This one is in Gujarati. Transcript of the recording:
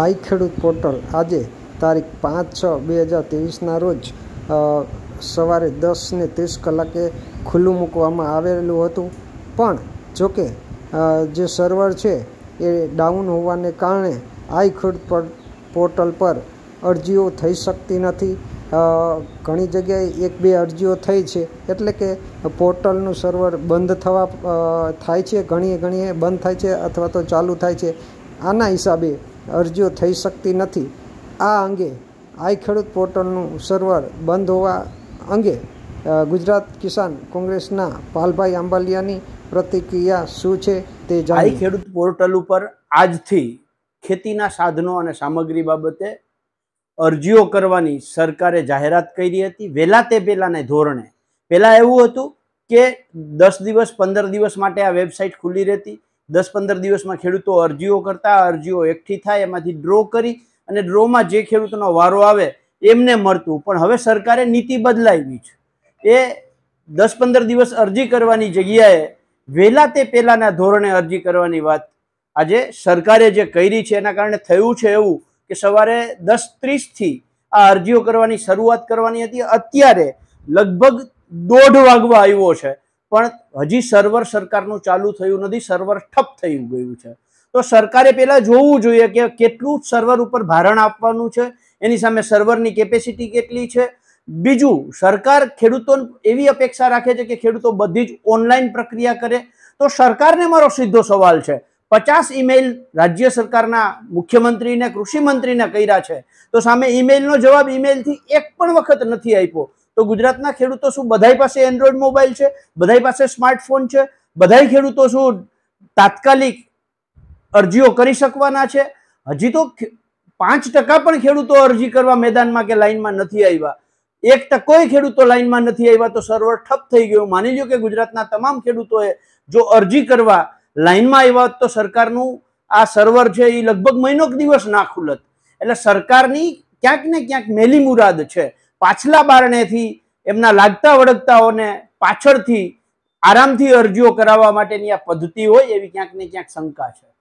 આઈ ખેડૂત પોર્ટલ આજે તારીખ પાંચ છ બે હજાર ત્રેવીસના રોજ સવારે દસ ને ત્રીસ કલાકે ખુલ્લું મૂકવામાં આવેલું હતું પણ જોકે જે સર્વર છે એ ડાઉન હોવાને કારણે આઈ ખેડૂત પોર્ટલ પર અરજીઓ થઈ શકતી નથી ઘણી જગ્યાએ એક બે અરજીઓ થઈ છે એટલે કે પોર્ટલનું સર્વર બંધ થવા થાય છે ઘણીએ ઘણીએ બંધ થાય છે અથવા તો ચાલુ થાય છે આના હિસાબે અરજીઓ થઈ શકતી નથી આ અંગે આઈ ખેડૂત પોર્ટલનું સર્વર બંધ હોવા અંગે ગુજરાત કિસાન કોંગ્રેસના પાલભાઈ આંબાલિયાની પ્રતિક્રિયા શું છે તે આઈ ખેડૂત પોર્ટલ ઉપર આજથી ખેતીના સાધનો અને સામગ્રી બાબતે અરજીઓ કરવાની સરકારે જાહેરાત કરી હતી વહેલા તે પહેલાંને ધોરણે પહેલાં એવું હતું કે દસ દિવસ પંદર દિવસ માટે આ વેબસાઇટ ખુલ્લી રહેતી દસ પંદર દિવસમાં ખેડૂતો અરજીઓ કરતા અરજીઓ એકઠી થાય એમાંથી ડ્રો કરી અને ડ્રોમાં જે ખેડૂતોનો વારો આવે એમને મળતું પણ હવે સરકારે નીતિ બદલાવી છે એ દસ પંદર દિવસ અરજી કરવાની જગ્યાએ વહેલા તે પહેલાંના ધોરણે અરજી કરવાની વાત આજે સરકારે જે કરી છે એના કારણે થયું છે એવું કે સવારે દસ ત્રીસથી આ અરજીઓ કરવાની શરૂઆત કરવાની હતી અત્યારે લગભગ દોઢ વાગવા આવ્યો છે પણ હજી સર્વર સરકારનું ચાલુ થયું નથી સર્વર ઠપ થઈ ગયું છે તો સરકારે પહેલાં જોવું જોઈએ કે કેટલું સર્વર ઉપર ભારણ આપવાનું છે એની સામે સર્વરની કેપેસિટી કેટલી છે બીજું સરકાર ખેડૂતો એવી અપેક્ષા રાખે છે કે ખેડૂતો બધી જ ઓનલાઈન પ્રક્રિયા કરે તો સરકારને મારો સીધો સવાલ છે પચાસ ઈમેલ રાજ્ય સરકારના મુખ્યમંત્રીને કૃષિમંત્રીને કર્યા છે તો સામે ઈમેલનો જવાબ ઈમેલથી એક પણ વખત નથી આપ્યો તો ગુજરાતના ખેડૂતો શું બધાય પાસે એન્ડ્રોઈડ મોબાઈલ છે બધાય પાસે સ્માર્ટફોન છે બધાય ખેડૂતો શું તાત્કાલિક અરજીઓ કરી શકવાના છે હજી તો પાંચ ટકા પણ ખેડૂતો અરજી કરવા મેદાનમાં કે લાઇનમાં નથી આવ્યા એક ટકોય ખેડૂતો લાઇનમાં નથી આવ્યા તો સર્વર ઠપ થઈ ગયું માની લો કે ગુજરાતના તમામ ખેડૂતોએ જો અરજી કરવા લાઇનમાં આવ્યા તો સરકારનું આ સર્વર છે એ લગભગ મહિનો દિવસ ના ખુલત એટલે સરકારની ક્યાંક ને ક્યાંક મેલી મુરાદ છે પાછલા બારણેથી એમના લાગતા વળગતાઓને પાછળથી આરામથી અરજીઓ કરાવવા માટેની આ પદ્ધતિ હોય એવી ક્યાંક ને ક્યાંક શંકા છે